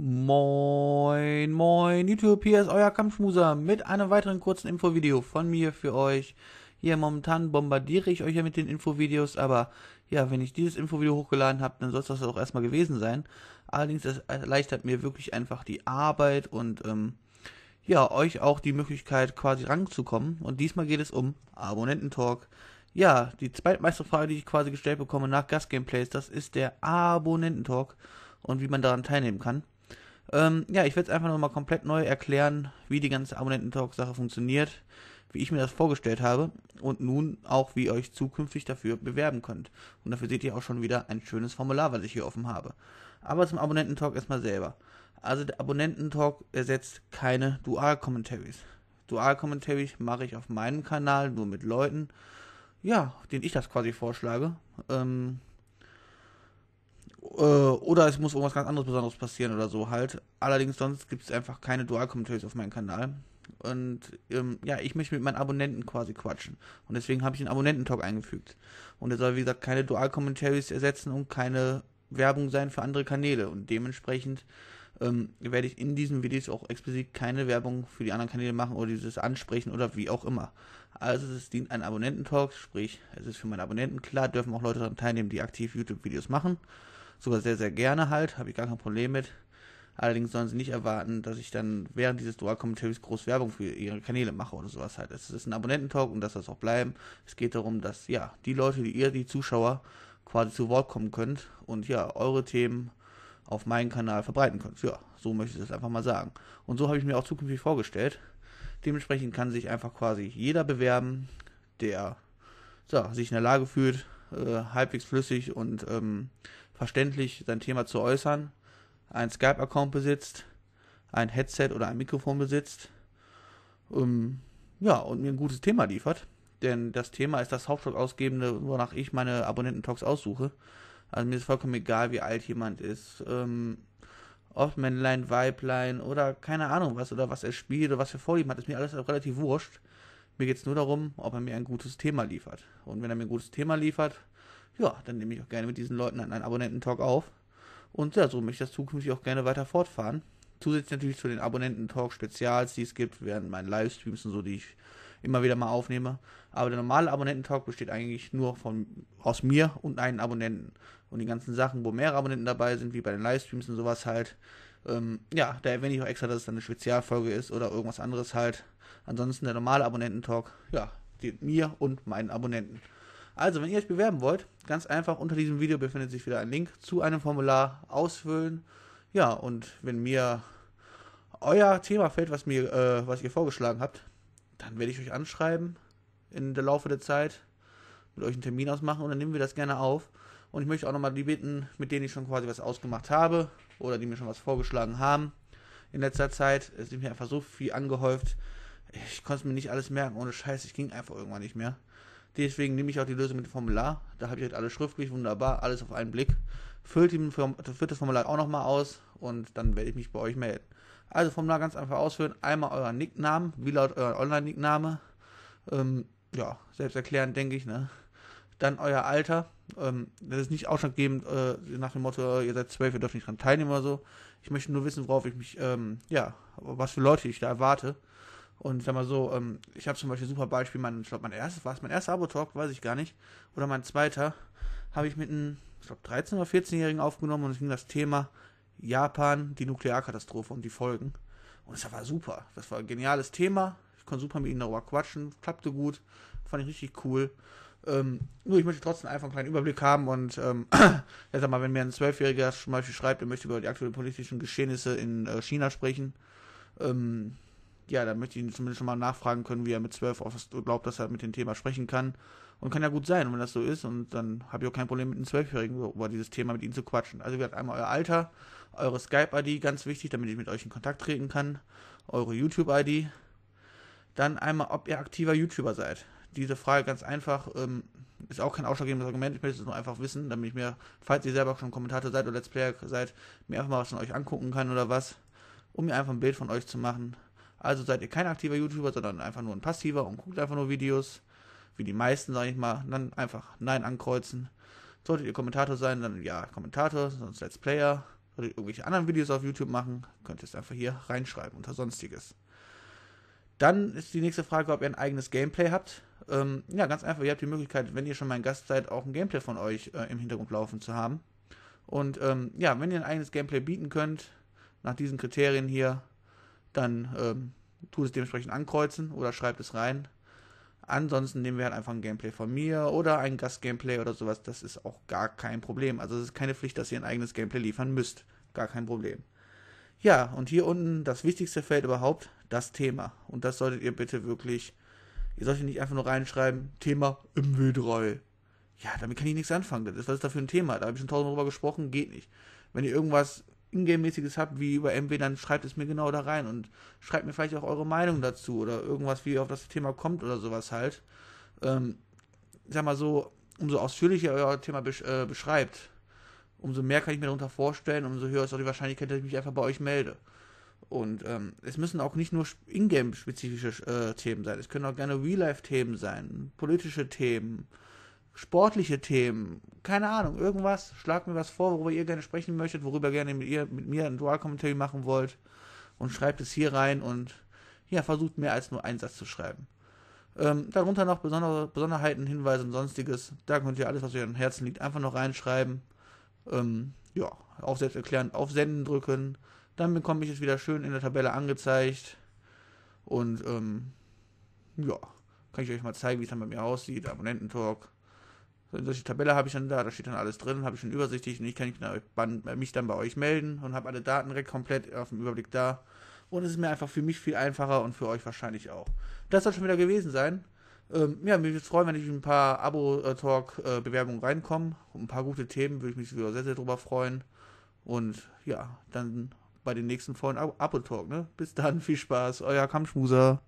Moin, moin, YouTube, hier ist euer Kampfschmuser mit einem weiteren kurzen Infovideo von mir für euch. Hier momentan bombardiere ich euch ja mit den Infovideos, aber ja, wenn ich dieses Infovideo hochgeladen habe, dann soll es das auch erstmal gewesen sein. Allerdings, das erleichtert mir wirklich einfach die Arbeit und ähm, ja, euch auch die Möglichkeit quasi ranzukommen. Und diesmal geht es um Abonnententalk. Ja, die zweitmeiste Frage, die ich quasi gestellt bekomme nach Gastgameplays, das ist der Abonnententalk und wie man daran teilnehmen kann. Ähm, ja, ich werde es einfach nochmal komplett neu erklären, wie die ganze Abonnententalk-Sache funktioniert, wie ich mir das vorgestellt habe und nun auch, wie ihr euch zukünftig dafür bewerben könnt. Und dafür seht ihr auch schon wieder ein schönes Formular, was ich hier offen habe. Aber zum Abonnententalk erstmal selber. Also der Abonnententalk ersetzt keine Dual-Commentaries. Dual-Commentaries mache ich auf meinem Kanal nur mit Leuten, ja, denen ich das quasi vorschlage. Ähm, äh, oder es muss irgendwas ganz anderes Besonderes passieren oder so halt. Allerdings sonst gibt es einfach keine Dual-Commentaries auf meinem Kanal. Und ähm, ja, ich möchte mit meinen Abonnenten quasi quatschen. Und deswegen habe ich einen Abonnententalk eingefügt. Und er soll, wie gesagt, keine Dual-Commentaries ersetzen und keine Werbung sein für andere Kanäle. Und dementsprechend ähm, werde ich in diesen Videos auch explizit keine Werbung für die anderen Kanäle machen oder dieses ansprechen oder wie auch immer. Also es dient ein Abonnententalk, sprich, es ist für meine Abonnenten klar, dürfen auch Leute daran teilnehmen, die aktiv YouTube-Videos machen sogar sehr, sehr gerne halt, habe ich gar kein Problem mit. Allerdings sollen sie nicht erwarten, dass ich dann während dieses Dual-Commentaries groß Werbung für ihre Kanäle mache oder sowas halt. Es ist ein Abonnententalk und das soll es auch bleiben. Es geht darum, dass, ja, die Leute, die ihr, die Zuschauer, quasi zu Wort kommen könnt und ja, eure Themen auf meinen Kanal verbreiten könnt. Ja, so möchte ich das einfach mal sagen. Und so habe ich mir auch zukünftig vorgestellt. Dementsprechend kann sich einfach quasi jeder bewerben, der so, sich in der Lage fühlt, äh, halbwegs flüssig und ähm, verständlich sein Thema zu äußern, einen Skype-Account besitzt, ein Headset oder ein Mikrofon besitzt, ähm, ja, und mir ein gutes Thema liefert. Denn das Thema ist das Hauptstadtausgebende, wonach ich meine Abonnenten-Talks aussuche. Also mir ist vollkommen egal, wie alt jemand ist. Ähm, ob Männlein, Weiblein oder keine Ahnung was oder was er spielt oder was für Vorlieben hat, ist mir alles relativ wurscht. Mir geht es nur darum, ob er mir ein gutes Thema liefert. Und wenn er mir ein gutes Thema liefert, ja, dann nehme ich auch gerne mit diesen Leuten einen Abonnententalk auf. Und ja, so möchte ich das zukünftig auch gerne weiter fortfahren. Zusätzlich natürlich zu den Abonnententalk-Spezials, die es gibt, während meinen Livestreams und so, die ich immer wieder mal aufnehme. Aber der normale Abonnententalk besteht eigentlich nur von, aus mir und einem Abonnenten. Und die ganzen Sachen, wo mehrere Abonnenten dabei sind, wie bei den Livestreams und sowas halt, ähm, ja, da erwähne ich auch extra, dass es dann eine Spezialfolge ist oder irgendwas anderes halt. Ansonsten der normale Abonnententalk, ja, mit mir und meinen Abonnenten. Also, wenn ihr euch bewerben wollt, ganz einfach, unter diesem Video befindet sich wieder ein Link zu einem Formular ausfüllen. Ja, und wenn mir euer Thema fällt, was, mir, äh, was ihr vorgeschlagen habt, dann werde ich euch anschreiben in der Laufe der Zeit, mit euch einen Termin ausmachen und dann nehmen wir das gerne auf. Und ich möchte auch nochmal die bitten, mit denen ich schon quasi was ausgemacht habe oder die mir schon was vorgeschlagen haben in letzter Zeit. Es ist mir einfach so viel angehäuft. Ich konnte es mir nicht alles merken, ohne Scheiß. Ich ging einfach irgendwann nicht mehr. Deswegen nehme ich auch die Lösung mit dem Formular. Da habe ich halt alles schriftlich, wunderbar, alles auf einen Blick. Füllt, füllt das Formular auch nochmal aus und dann werde ich mich bei euch melden. Also Formular ganz einfach ausfüllen. Einmal euren Nicknamen, wie laut euren Online-Nickname. Ähm, ja, selbsterklärend, denke ich. Ne? Dann euer Alter. Ähm, das ist nicht ausschlaggebend äh, nach dem Motto, äh, ihr seid zwölf, ihr dürft nicht dran teilnehmen oder so. Ich möchte nur wissen, worauf ich mich, ähm, ja, was für Leute ich da erwarte. Und sag mal so, ähm, ich habe zum Beispiel ein super Beispiel, mein, ich glaube, mein erstes, war es mein erster Abo-Talk, weiß ich gar nicht, oder mein zweiter, habe ich mit einem, ich glaube, 13- oder 14-Jährigen aufgenommen und es ging das Thema Japan, die Nuklearkatastrophe und die Folgen. Und das war super. Das war ein geniales Thema. Ich konnte super mit ihnen darüber quatschen, klappte gut, fand ich richtig cool. Ähm, nur ich möchte trotzdem einfach einen kleinen Überblick haben und ähm, ja, sag mal, wenn mir ein Zwölfjähriger zum Beispiel schreibt, er möchte über die aktuellen politischen Geschehnisse in äh, China sprechen, ähm, ja, dann möchte ich ihn zumindest schon mal nachfragen können, wie er mit 12 glaubt, dass er mit dem Thema sprechen kann. Und kann ja gut sein, wenn das so ist. Und dann habe ich auch kein Problem mit einem Zwölfjährigen über dieses Thema mit ihm zu quatschen. Also, wie gesagt, einmal euer Alter, eure Skype-ID, ganz wichtig, damit ich mit euch in Kontakt treten kann, eure YouTube-ID. Dann einmal, ob ihr aktiver YouTuber seid. Diese Frage ganz einfach, ähm, ist auch kein ausschlaggebendes Argument. Ich möchte es nur einfach wissen, damit ich mir, falls ihr selber schon Kommentator seid oder Let's Player seid, mir einfach mal was von euch angucken kann oder was, um mir einfach ein Bild von euch zu machen. Also seid ihr kein aktiver YouTuber, sondern einfach nur ein passiver und guckt einfach nur Videos, wie die meisten, sage ich mal, dann einfach Nein ankreuzen. Solltet ihr Kommentator sein, dann ja, Kommentator, sonst Let's Player. Solltet ihr irgendwelche anderen Videos auf YouTube machen, könnt ihr es einfach hier reinschreiben unter Sonstiges. Dann ist die nächste Frage, ob ihr ein eigenes Gameplay habt. Ähm, ja, ganz einfach, ihr habt die Möglichkeit, wenn ihr schon mein Gast seid, auch ein Gameplay von euch äh, im Hintergrund laufen zu haben. Und ähm, ja, wenn ihr ein eigenes Gameplay bieten könnt, nach diesen Kriterien hier, dann ähm, tut es dementsprechend ankreuzen oder schreibt es rein. Ansonsten nehmen wir halt einfach ein Gameplay von mir oder ein Gast-Gameplay oder sowas. Das ist auch gar kein Problem. Also es ist keine Pflicht, dass ihr ein eigenes Gameplay liefern müsst. Gar kein Problem. Ja, und hier unten das wichtigste Feld überhaupt, das Thema. Und das solltet ihr bitte wirklich, ihr solltet nicht einfach nur reinschreiben, Thema im w 3 Ja, damit kann ich nichts anfangen. Das, was ist da für ein Thema? Da habe ich schon tausendmal drüber gesprochen, geht nicht. Wenn ihr irgendwas Ingame-mäßiges habt, wie über MW, dann schreibt es mir genau da rein und schreibt mir vielleicht auch eure Meinung dazu oder irgendwas, wie ihr auf das Thema kommt oder sowas halt. Ähm, ich sag mal so, umso ausführlicher euer Thema besch äh, beschreibt, umso mehr kann ich mir darunter vorstellen, umso höher ist auch die Wahrscheinlichkeit, dass ich mich einfach bei euch melde. Und ähm, es müssen auch nicht nur Ingame-spezifische äh, Themen sein, es können auch gerne Real-Life-Themen sein, politische Themen, sportliche Themen, keine Ahnung, irgendwas, schlagt mir was vor, worüber ihr gerne sprechen möchtet, worüber gerne mit, ihr, mit mir ein Dual-Commentary machen wollt und schreibt es hier rein und ja, versucht mehr als nur einen Satz zu schreiben. Ähm, darunter noch besondere Besonderheiten, Hinweise und sonstiges. Da könnt ihr alles, was euch am Herzen liegt, einfach noch reinschreiben. Ähm, ja, auch selbsterklärend auf Senden drücken. Dann bekomme ich es wieder schön in der Tabelle angezeigt. Und ähm, ja, kann ich euch mal zeigen, wie es dann bei mir aussieht. Abonnententalk. Solche Tabelle habe ich dann da, da steht dann alles drin, habe ich schon übersichtlich und ich kann mich dann bei euch melden und habe alle Daten direkt komplett auf dem Überblick da. Und es ist mir einfach für mich viel einfacher und für euch wahrscheinlich auch. Das soll schon wieder gewesen sein. Ähm, ja, mich würde es freuen, wenn ich ein paar Abo-Talk-Bewerbungen reinkommen. Ein paar gute Themen würde ich mich sehr, sehr drüber freuen. Und ja, dann bei den nächsten Folgen Abo-Talk. Ne? Bis dann, viel Spaß, euer Kampfschmuser.